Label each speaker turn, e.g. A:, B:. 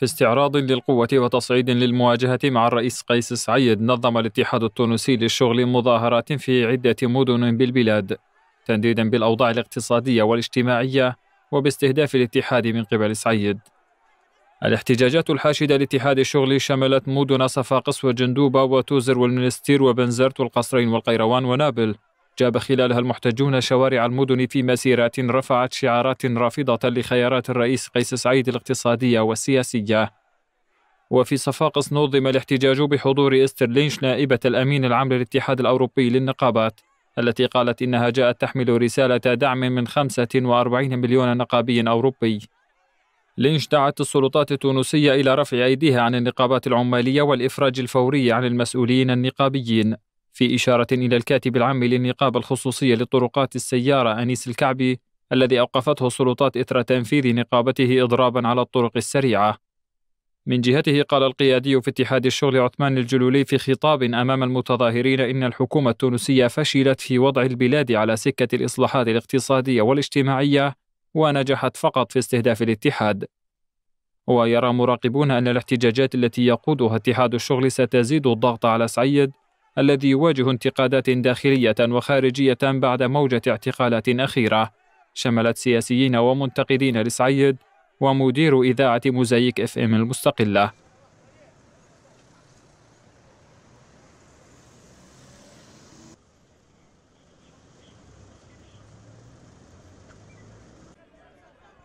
A: في استعراض للقوة وتصعيد للمواجهة مع الرئيس قيس سعيد نظم الاتحاد التونسي للشغل مظاهرات في عدة مدن بالبلاد تنديدا بالأوضاع الاقتصادية والاجتماعية وباستهداف الاتحاد من قبل سعيد الاحتجاجات الحاشدة لاتحاد الشغل شملت مدن صفاقس وجندوبة وتوزر والمنستير وبنزرت والقصرين والقيروان ونابل جاب خلالها المحتجون شوارع المدن في مسيرات رفعت شعارات رافضة لخيارات الرئيس قيس سعيد الاقتصادية والسياسية وفي صفاقس نظم الاحتجاج بحضور إستر لينش نائبة الأمين العام للاتحاد الأوروبي للنقابات التي قالت إنها جاءت تحمل رسالة دعم من 45 مليون نقابي أوروبي لينش دعت السلطات التونسية إلى رفع أيديها عن النقابات العمالية والإفراج الفوري عن المسؤولين النقابيين في إشارة إلى الكاتب العام للنقابة الخصوصية للطرقات السيارة أنيس الكعبي الذي أوقفته السلطات إثر تنفيذ نقابته إضرابا على الطرق السريعة. من جهته قال القيادي في اتحاد الشغل عثمان الجلولي في خطاب أمام المتظاهرين إن الحكومة التونسية فشلت في وضع البلاد على سكة الإصلاحات الاقتصادية والاجتماعية ونجحت فقط في استهداف الاتحاد. ويرى مراقبون أن الاحتجاجات التي يقودها اتحاد الشغل ستزيد الضغط على سعيد الذي يواجه انتقادات داخلية وخارجية بعد موجة اعتقالات أخيرة شملت سياسيين ومنتقدين لسعيد ومدير إذاعة موزايك اف ام المستقلة